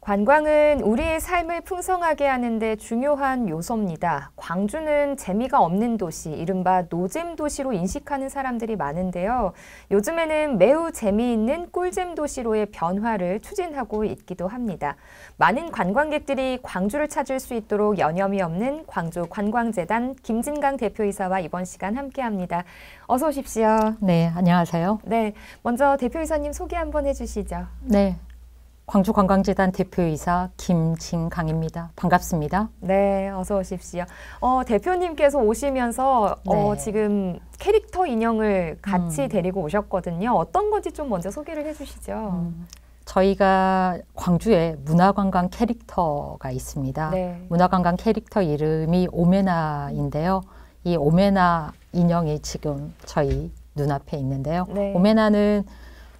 관광은 우리의 삶을 풍성하게 하는데 중요한 요소입니다. 광주는 재미가 없는 도시, 이른바 노잼 도시로 인식하는 사람들이 많은데요. 요즘에는 매우 재미있는 꿀잼 도시로의 변화를 추진하고 있기도 합니다. 많은 관광객들이 광주를 찾을 수 있도록 여념이 없는 광주 관광재단 김진강 대표이사와 이번 시간 함께합니다. 어서 오십시오. 네, 안녕하세요. 네, 먼저 대표이사님 소개 한번 해주시죠. 네. 광주관광재단 대표이사 김진강입니다. 반갑습니다. 네, 어서 오십시오. 어, 대표님께서 오시면서 어, 네. 어, 지금 캐릭터 인형을 같이 음. 데리고 오셨거든요. 어떤 건지 좀 먼저 소개를 해주시죠. 음. 저희가 광주에 문화관광 캐릭터가 있습니다. 네. 문화관광 캐릭터 이름이 오메나인데요. 이 오메나 인형이 지금 저희 눈앞에 있는데요. 네. 오메나는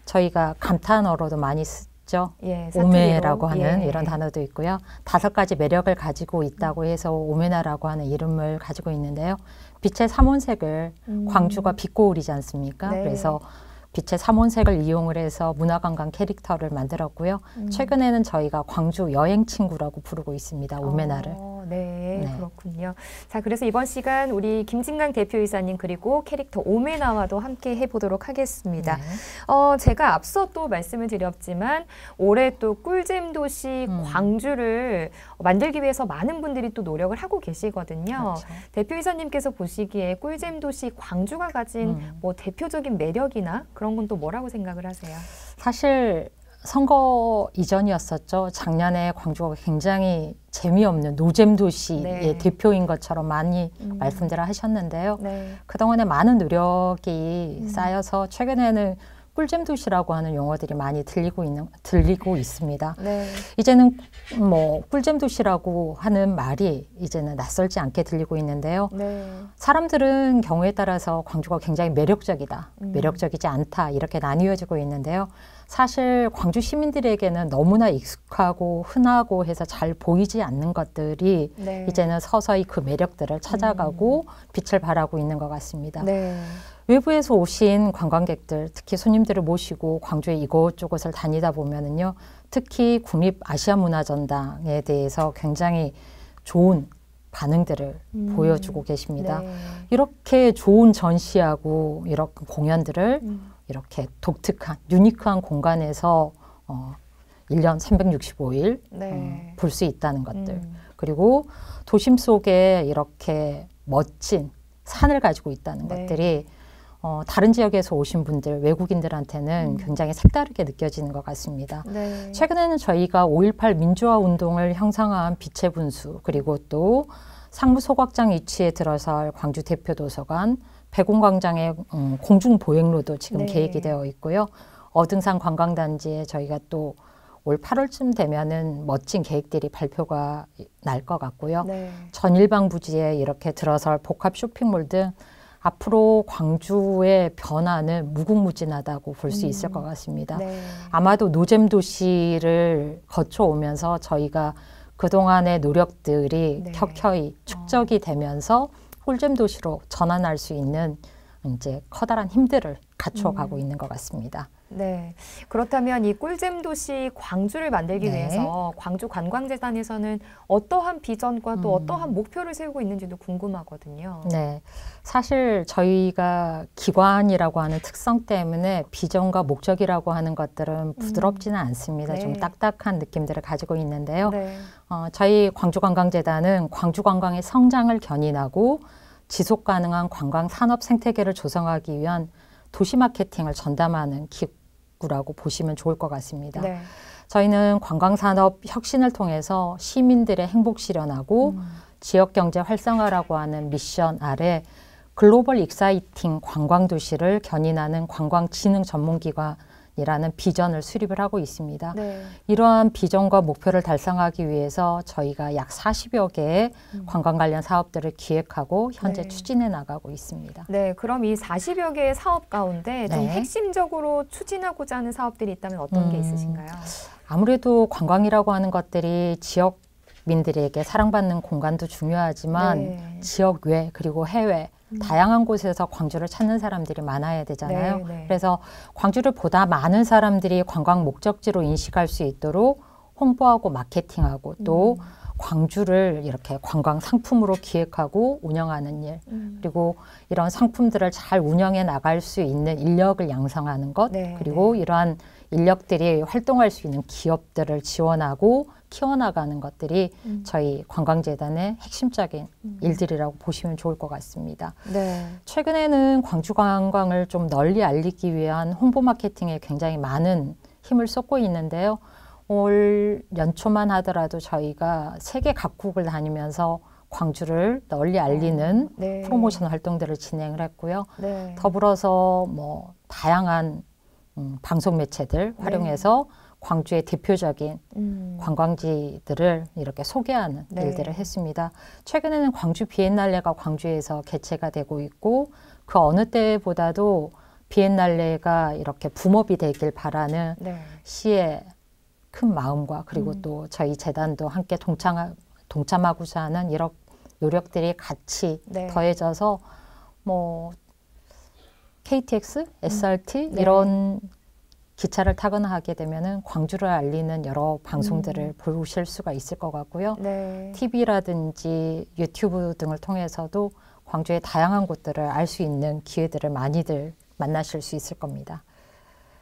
저희가 감탄어로도 많이 쓰, 있죠. 예, 오메라고 하는 예. 이런 단어도 있고요. 다섯 가지 매력을 가지고 있다고 해서 오메나라고 하는 이름을 가지고 있는데요. 빛의 삼원색을 음. 광주가 빛고울이지 않습니까? 네. 그래서 빛의 삼원색을 이용을 해서 문화관광 캐릭터를 만들었고요. 음. 최근에는 저희가 광주 여행 친구라고 부르고 있습니다. 오메나를. 어, 네, 네, 그렇군요. 자, 그래서 이번 시간 우리 김진강 대표이사님 그리고 캐릭터 오메나와도 함께 해보도록 하겠습니다. 네. 어, 제가 앞서 또 말씀을 드렸지만 올해 또 꿀잼 도시 음. 광주를 만들기 위해서 많은 분들이 또 노력을 하고 계시거든요. 그렇죠. 대표이사님께서 보시기에 꿀잼 도시 광주가 가진 음. 뭐 대표적인 매력이나 그런 건 또 뭐라고 생각을 하세요? 사실 선거 이전이었었죠. 작년에 광주가 굉장히 재미없는 노잼 도시의 네. 대표인 것처럼 많이 음. 말씀들을 하셨는데요. 네. 그동안에 많은 노력이 음. 쌓여서 최근에는 꿀잼 도시라고 하는 용어들이 많이 들리고 있는 들리고 있습니다. 네. 이제는 뭐 꿀잼 도시라고 하는 말이 이제는 낯설지 않게 들리고 있는데요. 네. 사람들은 경우에 따라서 광주가 굉장히 매력적이다, 음. 매력적이지 않다 이렇게 나뉘어지고 있는데요. 사실 광주 시민들에게는 너무나 익숙하고 흔하고 해서 잘 보이지 않는 것들이 네. 이제는 서서히 그 매력들을 찾아가고 음. 빛을 발하고 있는 것 같습니다. 네. 외부에서 오신 관광객들, 특히 손님들을 모시고 광주에 이곳저곳을 다니다 보면은요, 특히 국립 아시아 문화전당에 대해서 굉장히 좋은 반응들을 음. 보여주고 계십니다. 네. 이렇게 좋은 전시하고 이렇게 공연들을 음. 이렇게 독특한, 유니크한 공간에서 어, 1년 365일 네. 어, 음, 볼수 있다는 것들. 음. 그리고 도심 속에 이렇게 멋진 산을 가지고 있다는 네. 것들이 어, 다른 지역에서 오신 분들, 외국인들한테는 음. 굉장히 색다르게 느껴지는 것 같습니다. 네. 최근에는 저희가 5.18 민주화 운동을 형상화한 빛의 분수, 그리고 또 상부 소각장 위치에 들어설 광주 대표 도서관, 백운광장의 음, 공중 보행로도 지금 네. 계획이 되어 있고요. 어등산 관광단지에 저희가 또 올 8월쯤 되면은 멋진 계획들이 발표가 날 것 같고요. 네. 전일방 부지에 이렇게 들어설 복합 쇼핑몰 등 앞으로 광주의 변화는 무궁무진하다고 볼 수 있을 것 음. 같습니다. 네. 아마도 노잼 도시를 거쳐오면서 저희가 그동안의 노력들이 네. 켜켜이 아. 축적이 되면서 홀잼 도시로 전환할 수 있는 이제 커다란 힘들을 갖춰가고 음. 있는 것 같습니다. 네. 그렇다면 이 꿀잼 도시 광주를 만들기 네. 위해서 광주 관광재단에서는 어떠한 비전과 또 음. 어떠한 목표를 세우고 있는지도 궁금하거든요. 네. 사실 저희가 기관이라고 하는 특성 때문에 비전과 목적이라고 하는 것들은 음. 부드럽지는 않습니다. 네. 좀 딱딱한 느낌들을 가지고 있는데요. 네. 어, 저희 광주관광재단은 광주관광의 성장을 견인하고 지속 가능한 관광 산업 생태계를 조성하기 위한 도시 마케팅을 전담하는 기, 구라고 보시면 좋을 것 같습니다. 네. 저희는 관광산업 혁신을 통해서 시민들의 행복 실현하고 음. 지역 경제 활성화라고 하는 미션 아래 글로벌 익사이팅 관광 도시를 견인하는 관광 진흥 전문기관 이라는 비전을 수립을 하고 있습니다. 네. 이러한 비전과 목표를 달성하기 위해서 저희가 약 40여 개의 음. 관광 관련 사업들을 기획하고 현재 네. 추진해 나가고 있습니다. 네, 그럼 이 40여 개의 사업 가운데 좀 네. 핵심적으로 추진하고자 하는 사업들이 있다면 어떤 음, 게 있으신가요? 아무래도 관광이라고 하는 것들이 지역 민들에게 사랑받는 공간도 중요하지만 네. 지역 외 그리고 해외 음. 다양한 곳에서 광주를 찾는 사람들이 많아야 되잖아요. 네, 네. 그래서 광주를 보다 많은 사람들이 관광 목적지로 인식할 수 있도록 홍보하고 마케팅하고 또 음. 광주를 이렇게 관광 상품으로 기획하고 운영하는 일 음. 그리고 이런 상품들을 잘 운영해 나갈 수 있는 인력을 양성하는 것 네, 그리고 네. 이러한 인력들이 활동할 수 있는 기업들을 지원하고 키워나가는 것들이 음. 저희 관광재단의 핵심적인 음. 일들이라고 보시면 좋을 것 같습니다. 네. 최근에는 광주 관광을 좀 널리 알리기 위한 홍보 마케팅에 굉장히 많은 힘을 쏟고 있는데요. 올 연초만 하더라도 저희가 세계 각국을 다니면서 광주를 널리 알리는 아, 네. 프로모션 활동들을 진행을 했고요. 네. 더불어서 뭐 다양한 음, 방송 매체들 활용해서 네. 광주의 대표적인 음. 관광지들을 이렇게 소개하는 네. 일들을 했습니다. 최근에는 광주 비엔날레가 광주에서 개최가 되고 있고 그 어느 때보다도 비엔날레가 이렇게 붐업이 되길 바라는 네. 시의 큰 마음과 그리고 음. 또 저희 재단도 함께 동참, 동참하고자 하는 이런 노력들이 같이 네. 더해져서 뭐 KTX, SRT 음. 네. 이런 기차를 타거나 하게 되면은 광주를 알리는 여러 방송들을 음. 보실 수가 있을 것 같고요. 네. TV라든지 유튜브 등을 통해서도 광주의 다양한 곳들을 알 수 있는 기회들을 많이들 만나실 수 있을 겁니다.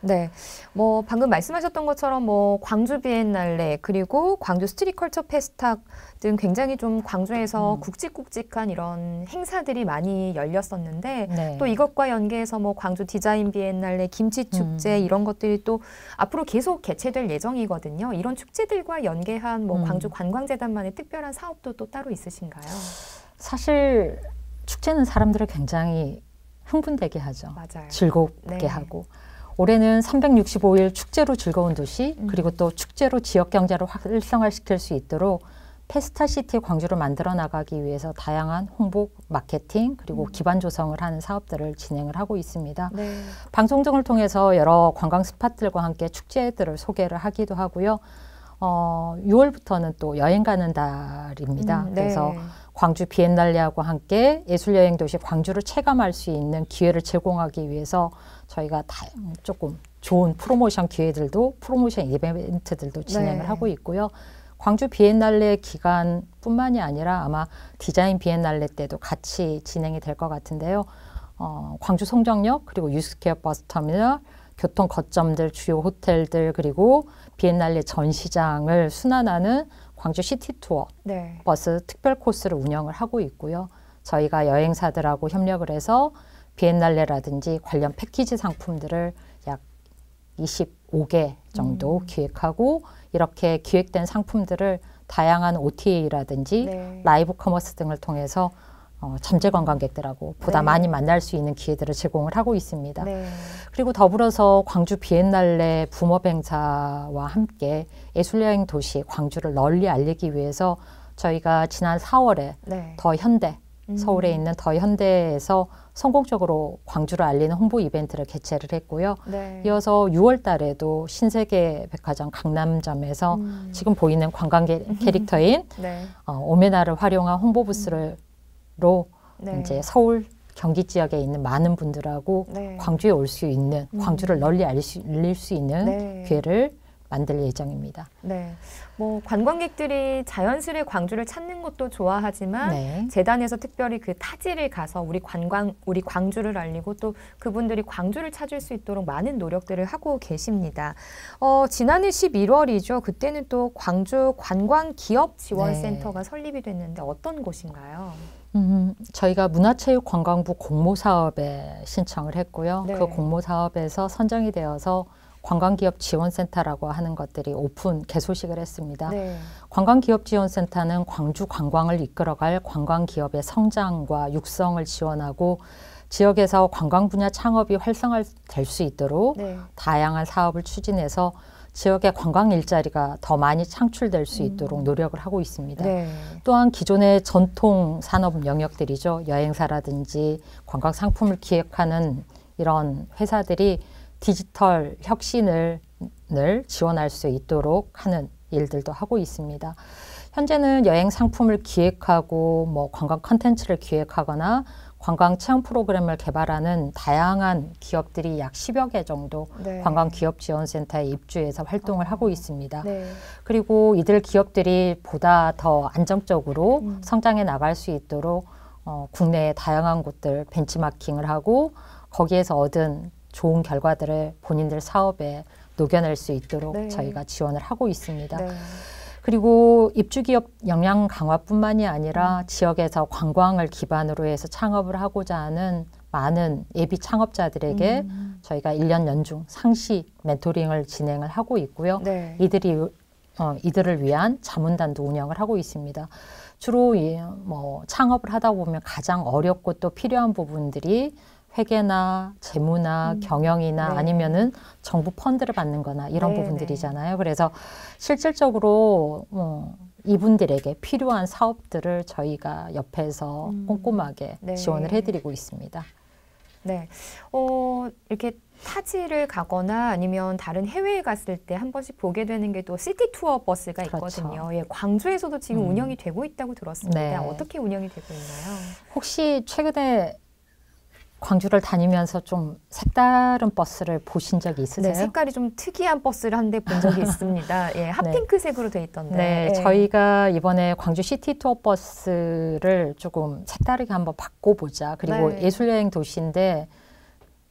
네. 뭐 방금 말씀하셨던 것처럼 뭐 광주 비엔날레 그리고 광주 스트리컬처 페스타 등 굉장히 좀 광주에서 음. 굵직굵직한 이런 행사들이 많이 열렸었는데 네. 또 이것과 연계해서 뭐 광주 디자인 비엔날레 김치 축제 음. 이런 것들이 또 앞으로 계속 개최될 예정이거든요. 이런 축제들과 연계한 뭐 음. 광주 관광재단만의 특별한 사업도 또 따로 있으신가요? 사실 축제는 사람들을 굉장히 흥분되게 하죠. 맞아요. 즐겁게 네. 하고 올해는 365일 축제로 즐거운 도시 음. 그리고 또 축제로 지역 경제를 활성화시킬 수 있도록 페스타시티 광주를 만들어 나가기 위해서 다양한 홍보, 마케팅 그리고 음. 기반 조성을 하는 사업들을 진행을 하고 있습니다. 네. 방송 등을 통해서 여러 관광 스팟들과 함께 축제들을 소개를 하기도 하고요. 어, 6월부터는 또 여행 가는 달입니다. 음, 네. 그래서 광주 비엔날레하고 함께 예술여행 도시 광주를 체감할 수 있는 기회를 제공하기 위해서 저희가 다, 조금 좋은 프로모션 기회들도 프로모션 이벤트들도 네. 진행을 네. 하고 있고요. 광주 비엔날레 기간뿐만이 아니라 아마 디자인 비엔날레 때도 같이 진행이 될 것 같은데요. 어, 광주 송정역 그리고 유스케어 버스 터미널 교통 거점들, 주요 호텔들 그리고 비엔날레 전시장을 순환하는 광주 시티 투어 네. 버스 특별 코스를 운영을 하고 있고요. 저희가 여행사들하고 협력을 해서 비엔날레라든지 관련 패키지 상품들을 약 25개 정도 음. 기획하고 이렇게 기획된 상품들을 다양한 OTA라든지 네. 라이브 커머스 등을 통해서 어, 잠재 관광객들하고 보다 네. 많이 만날 수 있는 기회들을 제공을 하고 있습니다. 네. 그리고 더불어서 광주 비엔날레 부모뱅사와 함께 예술여행 도시 광주를 널리 알리기 위해서 저희가 지난 4월에 네. 더 현대 음. 서울에 있는 더 현대에서 성공적으로 광주를 알리는 홍보 이벤트를 개최를 했고요. 네. 이어서 6월 달에도 신세계 백화점 강남점에서 음. 지금 보이는 관광 캐릭터인 네. 어, 오메나를 활용한 홍보 부스를 음. 로 네. 이제 서울 경기 지역에 있는 많은 분들하고 네. 광주에 올 수 있는 음. 광주를 널리 알릴 수 있는 네. 기회를 만들 예정입니다. 네. 뭐 관광객들이 자연스레 광주를 찾는 것도 좋아하지만 네. 재단에서 특별히 그 타지를 가서 우리 관광 우리 광주를 알리고 또 그분들이 광주를 찾을 수 있도록 많은 노력들을 하고 계십니다. 어, 지난해 11월이죠. 그때는 또 광주 관광 기업 지원센터가 네. 설립이 됐는데 어떤 곳인가요? 음, 저희가 문화체육관광부 공모사업에 신청을 했고요. 네. 그 공모사업에서 선정이 되어서 관광기업지원센터라고 하는 것들이 오픈 개소식을 했습니다. 네. 관광기업지원센터는 광주 관광을 이끌어갈 관광기업의 성장과 육성을 지원하고 지역에서 관광 분야 창업이 활성화될 수 있도록 네. 다양한 사업을 추진해서 지역의 관광 일자리가 더 많이 창출될 수 음. 있도록 노력을 하고 있습니다. 네. 또한 기존의 전통 산업 영역들이죠. 여행사라든지 관광 상품을 기획하는 이런 회사들이 디지털 혁신을 지원할 수 있도록 하는 일들도 하고 있습니다. 현재는 여행 상품을 기획하고 뭐 관광 컨텐츠를 기획하거나 관광 체험 프로그램을 개발하는 다양한 기업들이 약 10여 개 정도 네. 관광 기업 지원센터에 입주해서 활동을 아. 하고 있습니다. 네. 그리고 이들 기업들이 보다 더 안정적으로 음. 성장해 나갈 수 있도록 어, 국내의 다양한 곳들 벤치마킹을 하고 거기에서 얻은 좋은 결과들을 본인들 사업에 녹여낼 수 있도록 네. 저희가 지원을 하고 있습니다. 네. 그리고 입주기업 역량 강화뿐만이 아니라 지역에서 관광을 기반으로 해서 창업을 하고자 하는 많은 예비 창업자들에게 음. 저희가 1년 연중 상시 멘토링을 진행을 하고 있고요. 네. 이들이 어, 이들을 위한 자문단도 운영을 하고 있습니다. 주로 예, 뭐 창업을 하다 보면 가장 어렵고 또 필요한 부분들이 회계나 재무나 음. 경영이나 네. 아니면은 정부 펀드를 받는 거나 이런 네, 부분들이잖아요. 네. 그래서 실질적으로 어, 이분들에게 필요한 사업들을 저희가 옆에서 음. 꼼꼼하게 네. 지원을 해드리고 있습니다. 네. 어, 이렇게 타지를 가거나 아니면 다른 해외에 갔을 때 한 번씩 보게 되는 게 또 시티 투어 버스가 그렇죠. 있거든요. 그렇죠. 예, 광주에서도 지금 음. 운영이 되고 있다고 들었습니다. 네. 어떻게 운영이 되고 있나요? 혹시 최근에 광주를 다니면서 좀 색다른 버스를 보신 적이 네, 있으세요? 네, 색깔이 좀 특이한 버스를 한 대 본 적이 있습니다. 예, 네. 핫핑크색으로 돼 있던데. 네, 예. 저희가 이번에 광주 시티 투어 버스를 조금 색다르게 한번 바꿔보자. 그리고 네. 예술여행 도시인데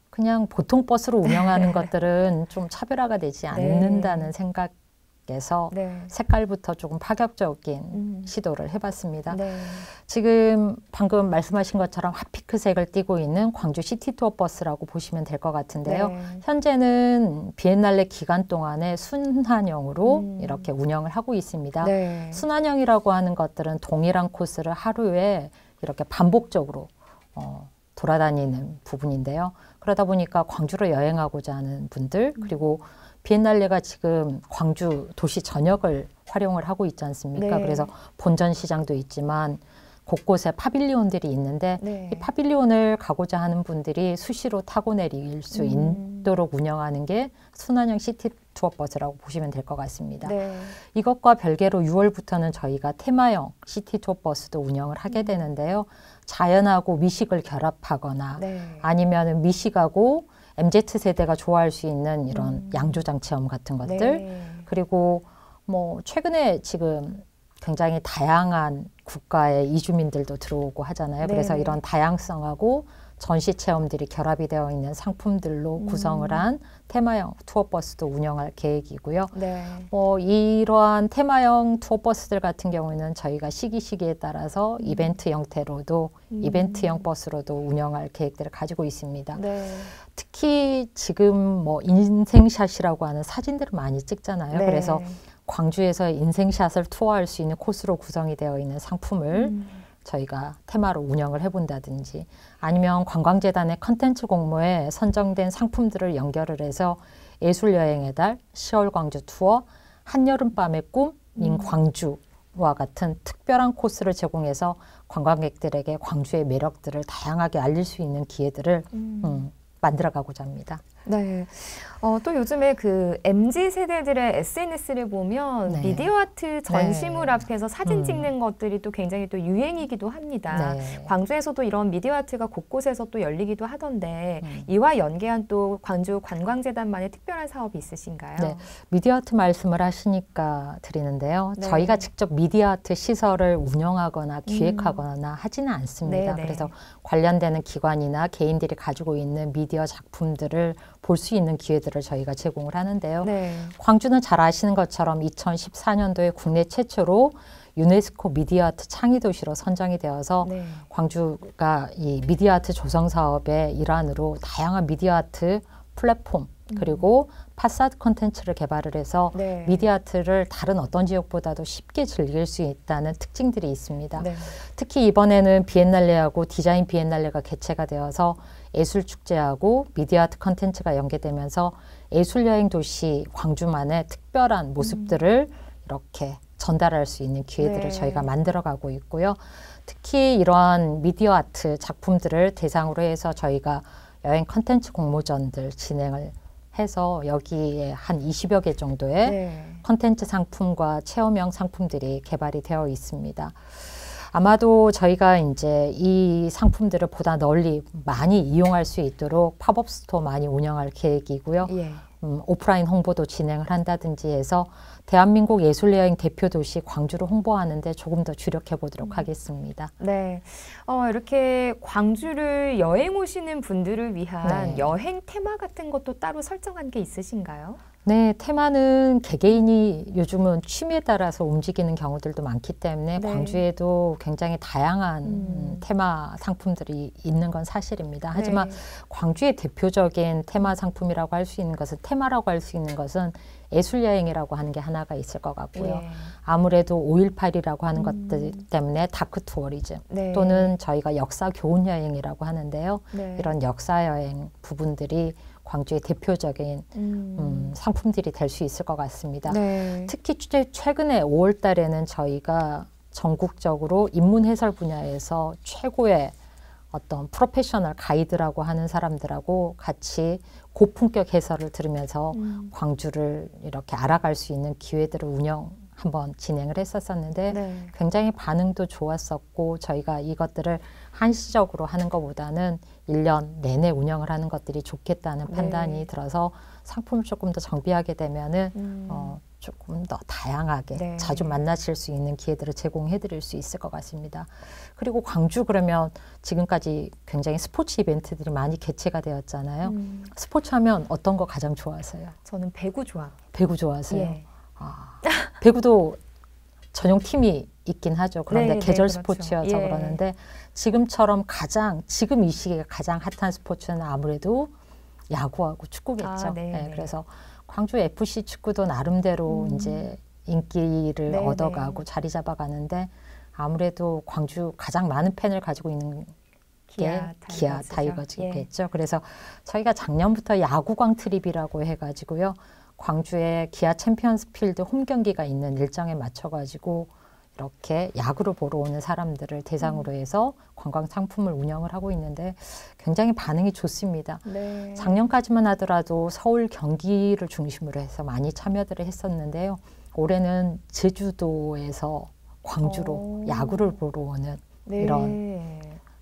그냥 보통 버스로 운영하는 네. 것들은 좀 차별화가 되지 않는다는 네. 생각 께서 네. 색깔부터 조금 파격적인 음. 시도를 해봤습니다. 네. 지금 방금 말씀하신 것처럼 핫핑크색을 띠고 있는 광주 시티투어 버스라고 보시면 될 것 같은데요. 네. 현재는 비엔날레 기간 동안에 순환형으로 음. 이렇게 운영을 하고 있습니다. 네. 순환형이라고 하는 것들은 동일한 코스를 하루에 이렇게 반복적으로 어, 돌아다니는 부분인데요. 그러다 보니까 광주로 여행하고자 하는 분들 음. 그리고 음. 비엔날레가 지금 광주 도시 전역을 활용을 하고 있지 않습니까? 네. 그래서 본전 시장도 있지만 곳곳에 파빌리온들이 있는데 네. 이 파빌리온을 가고자 하는 분들이 수시로 타고 내릴 수 음. 있도록 운영하는 게 순환형 시티 투어 버스라고 보시면 될 것 같습니다. 네. 이것과 별개로 6월부터는 저희가 테마형 시티 투어 버스도 운영을 하게 음. 되는데요. 자연하고 미식을 결합하거나 네. 아니면 미식하고 MZ 세대가 좋아할 수 있는 이런 음. 양조장 체험 같은 네. 것들 네. 그리고 뭐 최근에 지금 굉장히 다양한 국가의 이주민들도 들어오고 하잖아요. 네. 그래서 이런 다양성하고 전시 체험들이 결합이 되어 있는 상품들로 음. 구성을 한 테마형 투어버스도 운영할 계획이고요. 네. 어, 이러한 테마형 투어버스들 같은 경우에는 저희가 시기 시기에 따라서 음. 이벤트 형태로도 음. 이벤트형 버스로도 운영할 계획들을 가지고 있습니다. 네. 특히 지금 뭐 인생샷이라고 하는 사진들을 많이 찍잖아요. 네. 그래서 광주에서 인생샷을 투어할 수 있는 코스로 구성이 되어 있는 상품을 음. 저희가 테마로 운영을 해본다든지 아니면 관광재단의 컨텐츠 공모에 선정된 상품들을 연결을 해서 예술여행의 달, 10월 광주 투어, 한여름밤의 꿈인 음. 광주와 같은 특별한 코스를 제공해서 관광객들에게 광주의 매력들을 다양하게 알릴 수 있는 기회들을 음. 음, 만들어가고자 합니다. 네. 어, 또 요즘에 그 MZ 세대들의 SNS를 보면 네. 미디어 아트 네. 전시물 네. 앞에서 사진 음. 찍는 음. 것들이 또 굉장히 또 유행이기도 합니다. 네. 광주에서도 이런 미디어 아트가 곳곳에서 또 열리기도 하던데 음. 이와 연계한 또 광주 관광재단만의 특별한 사업이 있으신가요? 네. 미디어 아트 말씀을 하시니까 드리는데요. 네. 저희가 직접 미디어 아트 시설을 운영하거나 음. 기획하거나 음. 하지는 않습니다. 네, 그래서 관련되는 기관이나 개인들이 가지고 있는 미디어 작품들을 볼수 있는 기회들을 저희가 제공을 하는데요. 네. 광주는 잘 아시는 것처럼 2014년도에 국내 최초로 유네스코 미디어 아트 창의 도시로 선정이 되어서 네. 광주가 이 미디어 아트 조성 사업의 일환으로 다양한 미디어 아트 플랫폼 음. 그리고 음. 파사드 콘텐츠를 개발을 해서 네. 미디어 아트를 다른 어떤 지역보다도 쉽게 즐길 수 있다는 특징들이 있습니다. 네. 특히 이번에는 비엔날레하고 디자인 비엔날레가 개최가 되어서 예술축제하고 미디어 아트 컨텐츠가 연계되면서 예술여행 도시 광주만의 특별한 모습들을 음. 이렇게 전달할 수 있는 기회들을 네. 저희가 만들어가고 있고요. 특히 이러한 미디어 아트 작품들을 대상으로 해서 저희가 여행 컨텐츠 공모전들 진행을 해서 여기에 한 20여 개 정도의 네. 컨텐츠 네. 상품과 체험형 상품들이 개발이 되어 있습니다. 아마도 저희가 이제 이 상품들을 보다 널리 많이 이용할 수 있도록 팝업 스토어 많이 운영할 계획이고요. 예. 음, 오프라인 홍보도 진행을 한다든지 해서 대한민국 예술여행 대표 도시 광주를 홍보하는데 조금 더 주력해 보도록 음. 하겠습니다. 네. 어, 이렇게 광주를 여행 오시는 분들을 위한 네. 여행 테마 같은 것도 따로 설정한 게 있으신가요? 네, 테마는 개개인이 요즘은 취미에 따라서 움직이는 경우들도 많기 때문에 네. 광주에도 굉장히 다양한 음. 테마 상품들이 있는 건 사실입니다. 하지만 네. 광주의 대표적인 테마 상품이라고 할 수 있는 것은 테마라고 할 수 있는 것은 예술 여행이라고 하는 게 하나가 있을 것 같고요. 네. 아무래도 5.18이라고 하는 음. 것들 때문에 다크 투어리즘 네. 또는 저희가 역사 교훈 여행이라고 하는데요. 네. 이런 역사 여행 부분들이 광주의 대표적인 음. 음, 상품들이 될 수 있을 것 같습니다. 네. 특히 최근에 5월 달에는 저희가 전국적으로 인문 해설 분야에서 최고의 어떤 프로페셔널 가이드라고 하는 사람들하고 같이 고품격 해설을 들으면서 음. 광주를 이렇게 알아갈 수 있는 기회들을 운영 한번 진행을 했었었는데 네. 굉장히 반응도 좋았었고 저희가 이것들을 한시적으로 하는 것보다는 1년 내내 운영을 하는 것들이 좋겠다는 네. 판단이 네. 들어서 상품을 조금 더 정비하게 되면은 음. 어, 조금 더 다양하게 네. 자주 만나실 수 있는 기회들을 제공해 드릴 수 있을 것 같습니다. 그리고 광주 그러면 지금까지 굉장히 스포츠 이벤트들이 많이 개최가 되었잖아요. 음. 스포츠 하면 어떤 거 가장 좋아하세요? 저는 배구 좋아. 배구 좋아하세요? 예. 아, 배구도 전용 팀이 있긴 하죠. 그런데 네, 네 계절 네, 그렇죠. 스포츠여서 예. 그러는데 지금처럼 가장 지금 이 시기가 가장 핫한 스포츠는 아무래도 야구하고 축구겠죠. 아, 네, 예, 네. 그래서 광주 FC 축구도 나름대로 음. 이제 인기를 네네. 얻어가고 네. 자리 잡아가는데 아무래도 광주 가장 많은 팬을 가지고 있는 게 기아 타이거즈겠죠. 예. 그래서 저희가 작년부터 야구광 트립이라고 해가지고요. 광주에 기아 챔피언스 필드 홈 경기가 있는 일정에 맞춰가지고 이렇게 야구를 보러 오는 사람들을 대상으로 음. 해서 관광 상품을 운영을 하고 있는데 굉장히 반응이 좋습니다. 네. 작년까지만 하더라도 서울, 경기를 중심으로 해서 많이 참여들을 했었는데요. 올해는 제주도에서 광주로 오. 야구를 보러 오는 네. 이런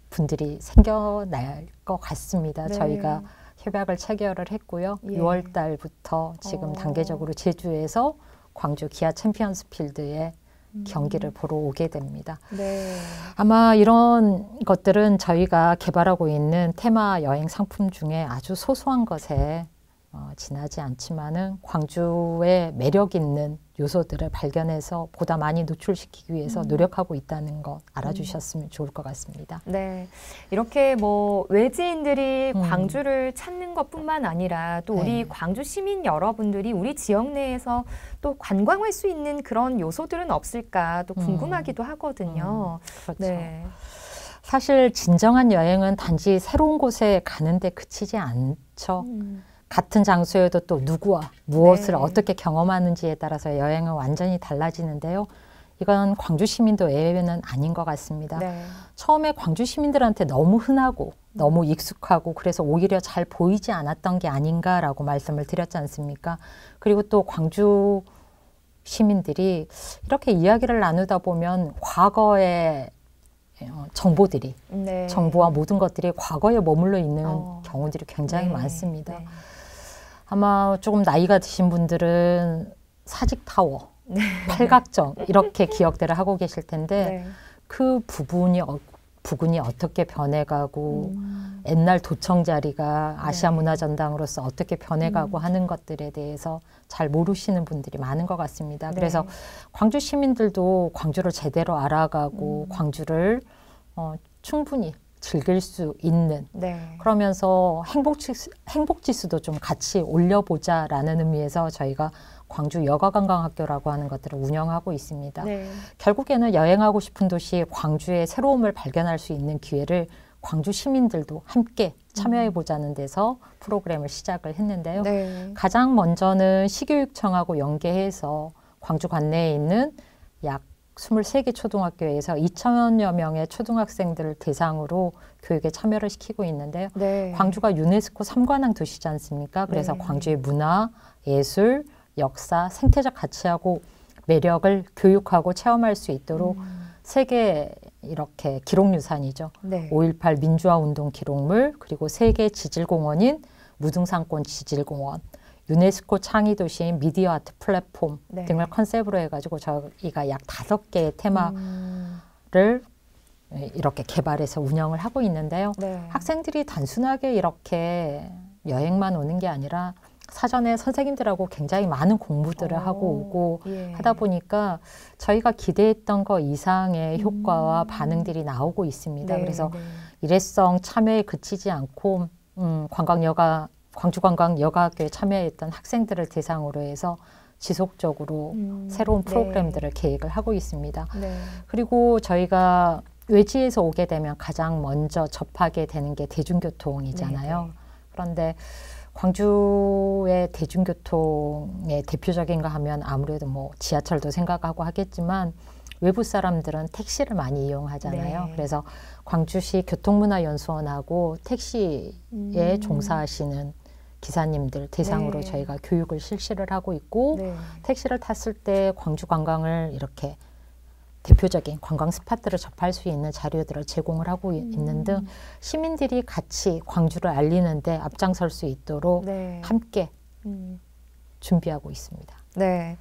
분들이 생겨날 것 같습니다. 네. 저희가 협약을 체결을 했고요. 예. 6월 달부터 지금 오. 어. 단계적으로 제주에서 광주 기아 챔피언스 필드에 경기를 음. 보러 오게 됩니다. 네. 아마 이런 것들은 저희가 개발하고 있는 테마 여행 상품 중에 아주 소소한 것에 어, 지나지 않지만은 광주의 매력 있는 요소들을 발견해서 보다 많이 노출시키기 위해서 음. 노력하고 있다는 것 음. 알아주셨으면 음. 좋을 것 같습니다. 네. 이렇게 뭐 외지인들이 음. 광주를 찾는 것 뿐만 아니라 또 우리 네. 광주 시민 여러분들이 우리 지역 내에서 또 관광할 수 있는 그런 요소들은 없을까 또 음. 궁금하기도 하거든요. 음, 그렇죠. 네. 사실 진정한 여행은 단지 새로운 곳에 가는데 그치지 않죠. 같은 장소에도 또 누구와 무엇을 네. 어떻게 경험하는지에 따라서 여행은 완전히 달라지는데요. 이건 광주 시민도 예외는 아닌 것 같습니다. 네. 처음에 광주 시민들한테 너무 흔하고 너무 익숙하고 그래서 오히려 잘 보이지 않았던 게 아닌가라고 말씀을 드렸지 않습니까? 그리고 또 광주 시민들이 이렇게 이야기를 나누다 보면 과거의 어, 정보들이 네. 정보와 모든 것들이 과거에 머물러 있는 어. 경우들이 굉장히 네. 많습니다. 네. 아마 조금 나이가 드신 분들은 사직타워, 네. 팔각정 이렇게 기억들을 하고 계실 텐데 네. 그 부분이 어, 부근이 어떻게 변해가고 음. 옛날 도청 자리가 네. 아시아 네. 문화 전당으로서 어떻게 변해가고 음. 하는 것들에 대해서 잘 모르시는 분들이 많은 것 같습니다. 네. 그래서 광주 시민들도 광주를 제대로 알아가고 음. 광주를 어, 충분히 즐길 수 있는 네. 그러면서 행복지, 행복지수도 좀 같이 올려보자라는 의미에서 저희가 광주 여가관광학교라고 하는 것들을 운영하고 있습니다. 네. 결국에는 여행하고 싶은 도시 광주의 새로움을 발견할 수 있는 기회를 광주 시민들도 함께 참여해 보자는 음. 데서 프로그램을 시작을 했는데요. 네. 가장 먼저는 시교육청하고 연계해서 광주 관내에 있는 약 스물세 개 초등학교에서 이천여 명의 초등학생들을 대상으로 교육에 참여를 시키고 있는데요. 네. 광주가 유네스코 삼관왕 도시지 않습니까? 그래서 네. 광주의 문화, 예술, 역사, 생태적 가치하고 매력을 교육하고 체험할 수 있도록 음. 세계 이렇게 기록유산이죠. 네. 5.18 민주화운동 기록물, 그리고 세계 지질공원인 무등산권 지질공원, 유네스코 창의 도시인 미디어 아트 플랫폼 네. 등을 컨셉으로 해가지고 저희가 약 다섯 개의 테마를 음. 이렇게 개발해서 운영을 하고 있는데요. 네. 학생들이 단순하게 이렇게 여행만 오는 게 아니라 사전에 선생님들하고 굉장히 많은 공부들을 오, 어, 하고 오고 예. 하다 보니까 저희가 기대했던 것 이상의 음. 효과와 음. 반응들이 나오고 있습니다. 네, 그래서 네. 일회성 참여에 그치지 않고 음, 관광여가 광주관광 여가학교에 참여했던 학생들을 대상으로 해서 지속적으로 음, 새로운 네. 프로그램들을 네. 계획을 하고 있습니다. 네. 그리고 저희가 외지에서 오게 되면 가장 먼저 접하게 되는 게 대중교통이잖아요. 네네. 네, 네. 그런데 광주의 대중교통의 대표적인가 하면 아무래도 뭐 지하철도 생각하고 하겠지만 외부 사람들은 택시를 많이 이용하잖아요. 네. 그래서 광주시 교통문화연수원하고 택시에 음. 종사하시는 기사님들 대상으로 네. 저희가 교육을 실시를 하고 있고 네. 택시를 탔을 때 광주 관광을 이렇게 대표적인 관광 스팟들을 접할 수 있는 자료들을 제공을 하고 음. 있는 등 음. 시민들이 같이 광주를 알리는데 앞장설 수 있도록 네. 함께 음. 준비하고 있습니다. 네.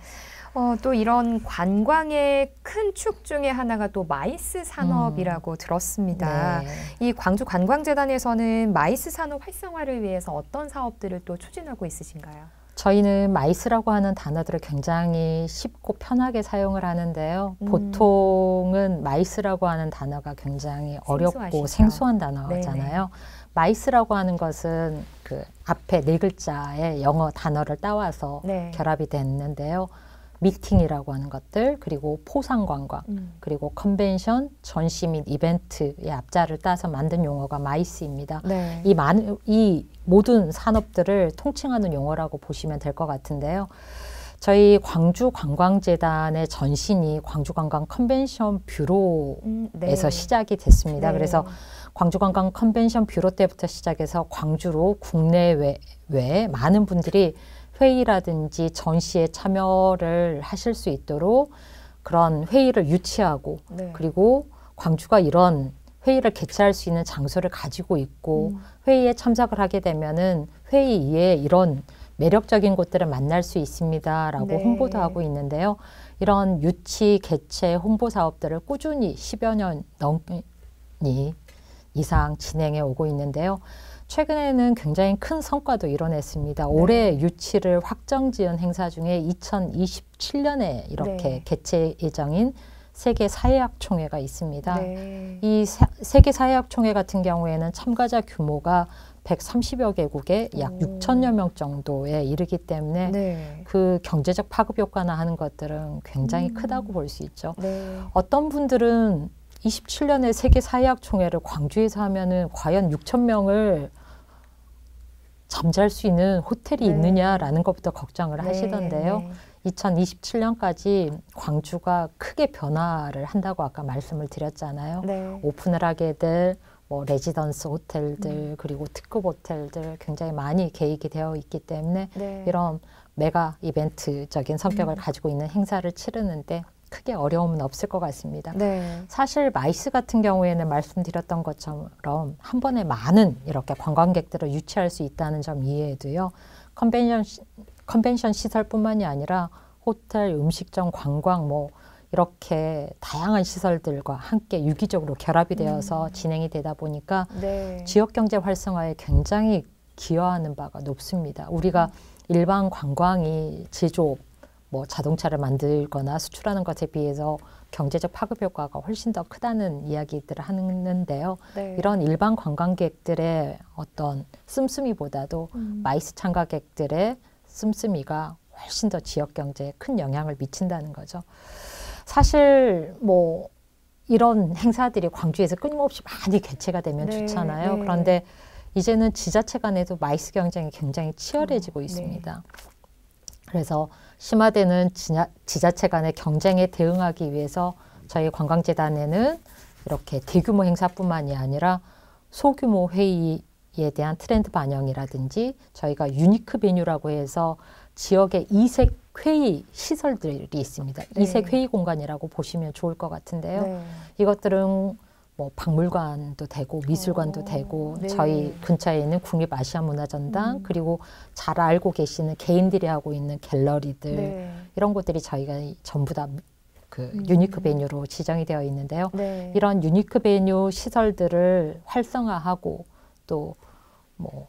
어, 또 이런 관광의 큰 축 중에 하나가 또 마이스 산업이라고 음. 들었습니다. 네. 이 광주 관광재단에서는 마이스 산업 활성화를 위해서 어떤 사업들을 또 추진하고 있으신가요? 저희는 마이스라고 하는 단어들을 굉장히 쉽고 편하게 사용을 하는데요. 음. 보통은 마이스라고 하는 단어가 굉장히 어렵고 생소하시죠. 생소한 단어잖아요. 네네. 마이스라고 하는 것은 그 앞에 네 글자의 영어 단어를 따와서 네. 결합이 됐는데요. 미팅이라고 하는 것들, 그리고 포상관광, 음. 그리고 컨벤션, 전시 및 이벤트의 앞자를 따서 만든 용어가 마이스입니다. 네. 이, 많은, 이 모든 산업들을 통칭하는 용어라고 보시면 될 것 같은데요. 저희 광주관광재단의 전신이 광주관광 컨벤션 뷰로에서 음, 네. 시작이 됐습니다. 네. 그래서 광주관광 컨벤션 뷰로 때부터 시작해서 광주로 국내외 많은 분들이 회의라든지 전시에 참여를 하실 수 있도록 그런 회의를 유치하고 네. 그리고 광주가 이런 회의를 개최할 수 있는 장소를 가지고 있고 음. 회의에 참석을 하게 되면은 회의에 이런 매력적인 곳들을 만날 수 있습니다라고 네. 홍보도 하고 있는데요. 이런 유치 개체 홍보 사업들을 꾸준히 10여 년 넘니 이상 진행해 오고 있는데요. 최근에는 굉장히 큰 성과도 이뤄냈습니다. 네. 올해 유치를 확정 지은 행사 중에 2027년에 이렇게 네. 개최 예정인 세계 사회학 총회가 있습니다. 네. 이 세계 사회학 총회 같은 경우에는 참가자 규모가 130여 개국에 약 오. 6천여 명 정도에 이르기 때문에 네. 그 경제적 파급 효과나 하는 것들은 굉장히 음. 크다고 볼 수 있죠. 네. 어떤 분들은 27년에 세계 사회학 총회를 광주에서 하면은 과연 6천 명을 잠잘 수 있는 호텔이 네. 있느냐라는 것부터 걱정을 네, 하시던데요. 2027년까지 광주가 크게 변화를 한다고 아까 말씀을 드렸잖아요. 네. 오픈을 하게 될뭐 레지던스 호텔들 음. 그리고 특급 호텔들 굉장히 많이 개입이 되어 있기 때문에 네. 이런 메가 이벤트적인 성격을 음. 가지고 있는 행사를 치르는데 크게 어려움은 없을 것 같습니다. 네. 사실 마이스 같은 경우에는 말씀드렸던 것처럼 한 번에 많은 이렇게 관광객들을 유치할 수 있다는 점이해해도요 컨벤션 컨벤션 시설뿐만이 아니라 호텔, 음식점, 관광 뭐 이렇게 다양한 시설들과 함께 유기적으로 결합이 되어서 음. 진행이 되다 보니까 네. 지역 경제 활성화에 굉장히 기여하는 바가 높습니다. 우리가 음. 일반 관광이 제조업, 뭐 자동차를 만들거나 수출하는 것에 비해서 경제적 파급 효과가 훨씬 더 크다는 이야기들을 하는데요. 네. 이런 일반 관광객들의 어떤 씀씀이보다도 음. 마이스 참가객들의 씀씀이가 훨씬 더 지역 경제에 큰 영향을 미친다는 거죠. 사실 뭐 이런 행사들이 광주에서 끊임없이 많이 개최가 되면 네, 좋잖아요. 네. 그런데 이제는 지자체 간에도 마이스 경쟁이 굉장히 치열해지고 음, 네. 있습니다. 네. 그래서 심화되는 지나, 지자체 간의 경쟁에 대응하기 위해서 저희 관광재단에는 이렇게 대규모 행사뿐만이 아니라 소규모 회의에 대한 트렌드 반영이라든지 저희가 유니크 베뉴라고 해서 지역의 이색 회의 시설들이 있습니다. 네. 2색 회의 공간이라고 보시면 좋을 것 같은데요. 네. 이것들은 뭐 박물관도 되고 미술관도 오, 되고 네. 저희 근처에 있는 국립 아시아 문화전당 음. 그리고 잘 알고 계시는 개인들이 하고 있는 갤러리들 네. 이런 곳들이 저희가 전부 다그 음. 유니크 베뉴로 지정이 되어 있는데요. 네. 이런 유니크 베뉴 시설들을 활성화하고 또뭐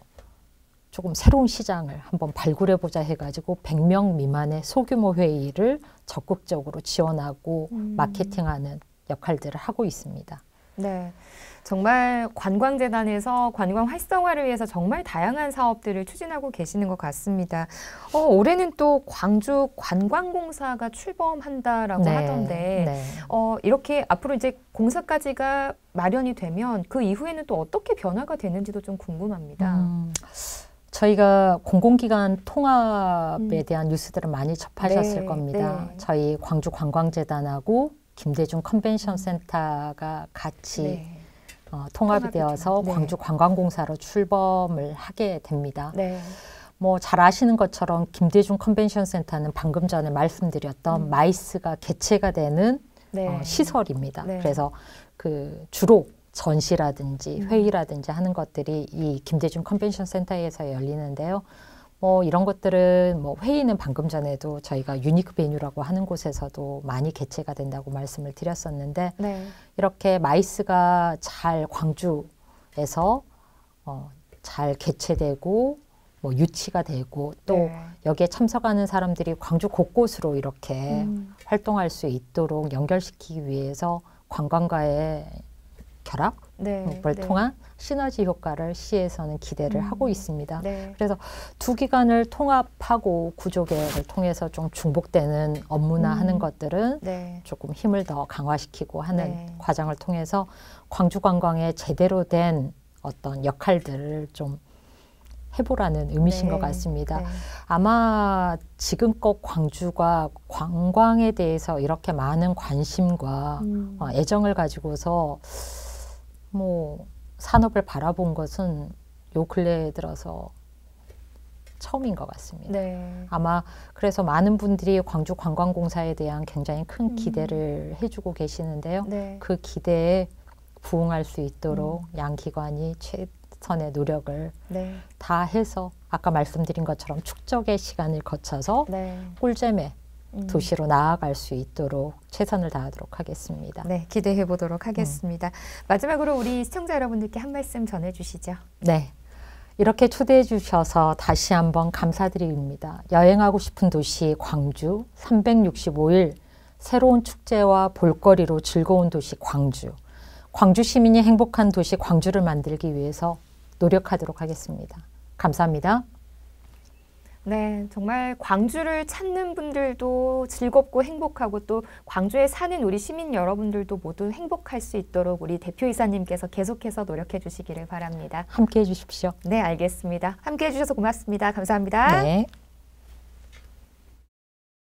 조금 새로운 시장을 한번 발굴해 보자 해가지고 100명 미만의 소규모 회의를 적극적으로 지원하고 음. 마케팅하는 역할들을 하고 있습니다. 네. 정말 관광재단에서 관광 활성화를 위해서 정말 다양한 사업들을 추진하고 계시는 것 같습니다. 어, 올해는 또 광주 관광공사가 출범한다라고 네, 하던데, 네. 어, 이렇게 앞으로 이제 공사까지가 마련이 되면 그 이후에는 또 어떻게 변화가 되는지도 좀 궁금합니다. 음. 저희가 공공기관 통합에 음. 대한 뉴스들을 많이 접하셨을 네, 겁니다. 네. 저희 광주 관광재단하고 김대중 컨벤션 음. 센터가 같이 네. 어, 통합이, 통합이 되어서 네. 광주 관광공사로 출범을 하게 됩니다. 네. 뭐잘 아시는 것처럼 김대중 컨벤션 센터는 방금 전에 말씀드렸던 음. 마이스가 개최가 되는 네. 어, 시설입니다. 그래서 그 주로 전시라든지 음. 회의라든지 하는 것들이 이 김대중 컨벤션 센터에서 열리는데요. 뭐 이런 것들은 뭐 회의는 방금 전에도 저희가 유니크 베뉴라고 하는 곳에서도 많이 개최가 된다고 말씀을 드렸었는데 네. 이렇게 마이스가 잘 광주에서 어, 잘 개최되고 뭐 유치가 되고 또 네. 여기에 참석하는 사람들이 광주 곳곳으로 이렇게 음. 활동할 수 있도록 연결시키기 위해서 관광가에 결합, 네, 목벌 네. 통한 시너지 효과를 시에서는 기대를 음. 하고 있습니다. 네. 그래서 두 기관을 통합하고 구조 개혁을 통해서 좀 중복되는 업무나 음. 하는 것들은 네. 조금 힘을 더 강화시키고 하는 네. 과정을 통해서 광주 관광의 제대로 된 어떤 역할들을 좀 해보라는 의미신 것 네, 같습니다. 네. 아마 지금껏 광주가 관광에 대해서 이렇게 많은 관심과 음. 어, 애정을 가지고서 뭐 산업을 바라본 것은 요 근래에 들어서 처음인 것 같습니다. 네. 아마 그래서 많은 분들이 광주 관광공사에 대한 굉장히 큰 음. 기대를 음. 해주고 계시는데요. 네. 그 기대에 부응할 수 있도록 음. 양 기관이 최선의 노력을 네. 다 해서 아까 말씀드린 것처럼 축적의 시간을 거쳐서 네. 꿀잼에 음. 도시로 나아갈 수 있도록 최선을 다하도록 하겠습니다. 네, 기대해 보도록 하겠습니다. 음. 마지막으로 우리 시청자 여러분들께 한 말씀 전해 주시죠. 네. 이렇게 초대해 주셔서 다시 한번 감사드립니다. 여행하고 싶은 도시 광주 365일 새로운 축제와 볼거리로 즐거운 도시 광주. 광주 시민이 행복한 도시 광주를 만들기 위해서 노력하도록 하겠습니다. 감사합니다. 네, 정말 광주를 찾는 분들도 즐겁고 행복하고 또 광주에 사는 우리 시민 여러분들도 모두 행복할 수 있도록 우리 대표이사님께서 계속해서 노력해 주시기를 바랍니다. 함께 해 주십시오. 네, 알겠습니다. 함께 해 주셔서 고맙습니다. 감사합니다. 네.